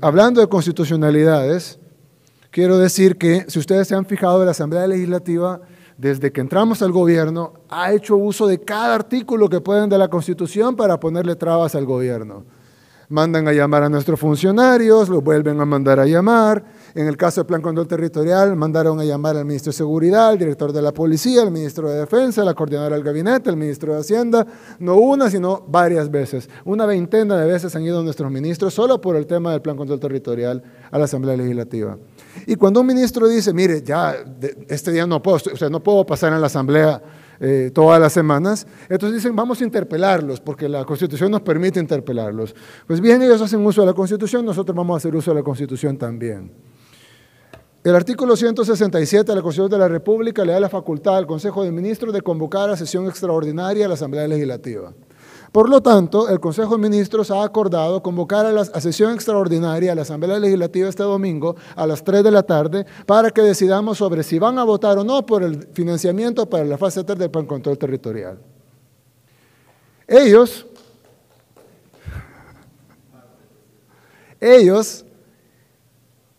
Hablando de constitucionalidades, quiero decir que si ustedes se han fijado, la Asamblea Legislativa, desde que entramos al gobierno, ha hecho uso de cada artículo que pueden de la Constitución para ponerle trabas al gobierno. Mandan a llamar a nuestros funcionarios, los vuelven a mandar a llamar, en el caso del Plan Control Territorial, mandaron a llamar al ministro de Seguridad, al director de la Policía, al ministro de Defensa, a la coordinadora del gabinete, al ministro de Hacienda, no una, sino varias veces. Una veintena de veces han ido nuestros ministros solo por el tema del Plan Control Territorial a la Asamblea Legislativa. Y cuando un ministro dice, mire, ya este día no puedo, o sea, no puedo pasar en la Asamblea eh, todas las semanas, entonces dicen, vamos a interpelarlos, porque la Constitución nos permite interpelarlos. Pues bien, ellos hacen uso de la Constitución, nosotros vamos a hacer uso de la Constitución también. El artículo 167 de la Constitución de la República le da la facultad al Consejo de Ministros de convocar a sesión extraordinaria a la Asamblea Legislativa. Por lo tanto, el Consejo de Ministros ha acordado convocar a, la, sesión extraordinaria a la Asamblea Legislativa este domingo a las 3 de la tarde para que decidamos sobre si van a votar o no por el financiamiento para la fase 3 del Plan Control Territorial. Ellos, ellos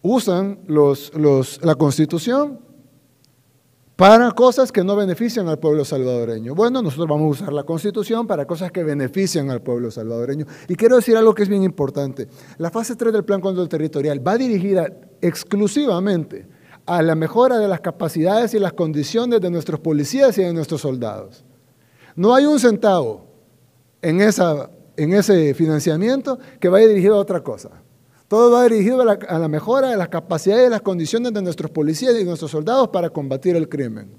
usan la constitución para cosas que no benefician al pueblo salvadoreño. Bueno, nosotros vamos a usar la constitución para cosas que benefician al pueblo salvadoreño. Y quiero decir algo que es bien importante. La fase 3 del Plan Control Territorial va dirigida exclusivamente a la mejora de las capacidades y las condiciones de nuestros policías y de nuestros soldados. No hay un centavo en ese financiamiento que vaya dirigido a otra cosa. Todo va dirigido a la, mejora de las capacidades y las condiciones de nuestros policías y nuestros soldados para combatir el crimen.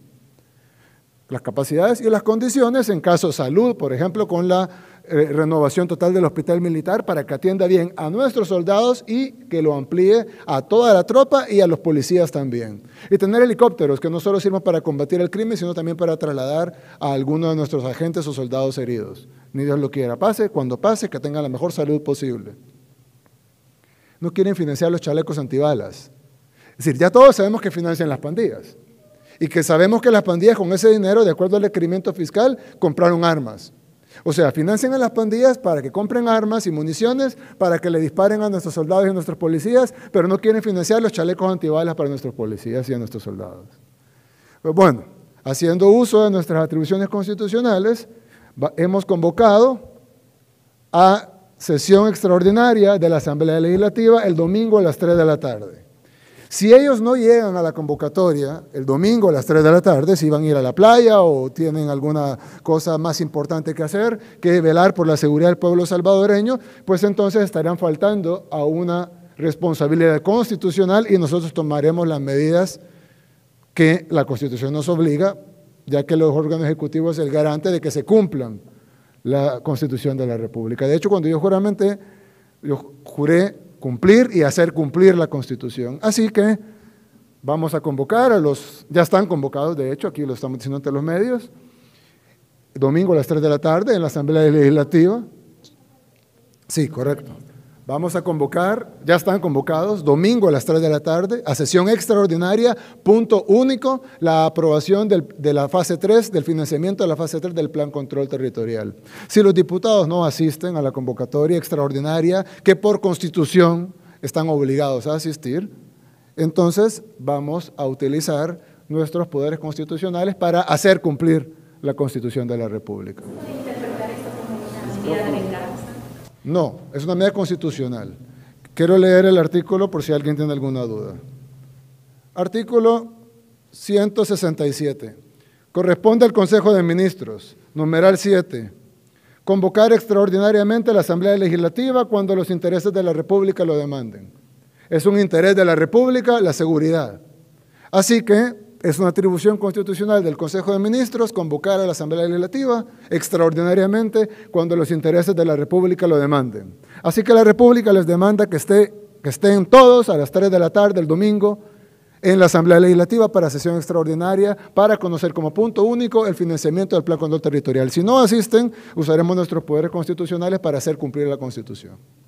Las capacidades y las condiciones en caso de salud, por ejemplo, con la eh, renovación total del hospital militar para que atienda bien a nuestros soldados y que lo amplíe a toda la tropa y a los policías también. Y tener helicópteros que no solo sirvan para combatir el crimen, sino también para trasladar a alguno de nuestros agentes o soldados heridos. Ni Dios lo quiera. Pase, cuando pase, que tenga la mejor salud posible no quieren financiar los chalecos antibalas. Es decir, ya todos sabemos que financian las pandillas y que sabemos que las pandillas con ese dinero, de acuerdo al requerimiento fiscal, compraron armas. O sea, financian a las pandillas para que compren armas y municiones, para que le disparen a nuestros soldados y a nuestros policías, pero no quieren financiar los chalecos antibalas para nuestros policías y a nuestros soldados. Pues bueno, haciendo uso de nuestras atribuciones constitucionales, hemos convocado a sesión extraordinaria de la Asamblea Legislativa el domingo a las 3 de la tarde. Si ellos no llegan a la convocatoria el domingo a las 3 de la tarde, si van a ir a la playa o tienen alguna cosa más importante que hacer que velar por la seguridad del pueblo salvadoreño, pues entonces estarán faltando a una responsabilidad constitucional y nosotros tomaremos las medidas que la Constitución nos obliga, ya que los órganos ejecutivos es el garante de que se cumplan la Constitución de la República. De hecho, cuando yo juramente, yo juré cumplir y hacer cumplir la Constitución. Así que vamos a convocar a los, ya están convocados, de hecho, aquí lo estamos diciendo ante los medios, domingo a las 3 de la tarde en la Asamblea Legislativa. Sí, correcto. Vamos a convocar, ya están convocados, domingo a las 3 de la tarde, a sesión extraordinaria, punto único, la aprobación de la fase 3, del financiamiento de la fase 3 del Plan Control Territorial. Si los diputados no asisten a la convocatoria extraordinaria, que por constitución están obligados a asistir, entonces vamos a utilizar nuestros poderes constitucionales para hacer cumplir la Constitución de la República. interpretar esto como una no, es una medida constitucional. Quiero leer el artículo por si alguien tiene alguna duda. Artículo 167. Corresponde al Consejo de Ministros, numeral 7. Convocar extraordinariamente a la Asamblea Legislativa cuando los intereses de la República lo demanden. Es un interés de la República la seguridad. Así que es una atribución constitucional del Consejo de Ministros convocar a la Asamblea Legislativa extraordinariamente cuando los intereses de la República lo demanden. Así que la República les demanda que, estén todos a las 3 de la tarde el domingo en la Asamblea Legislativa para sesión extraordinaria para conocer como punto único el financiamiento del Plan Control Territorial. Si no asisten, usaremos nuestros poderes constitucionales para hacer cumplir la Constitución.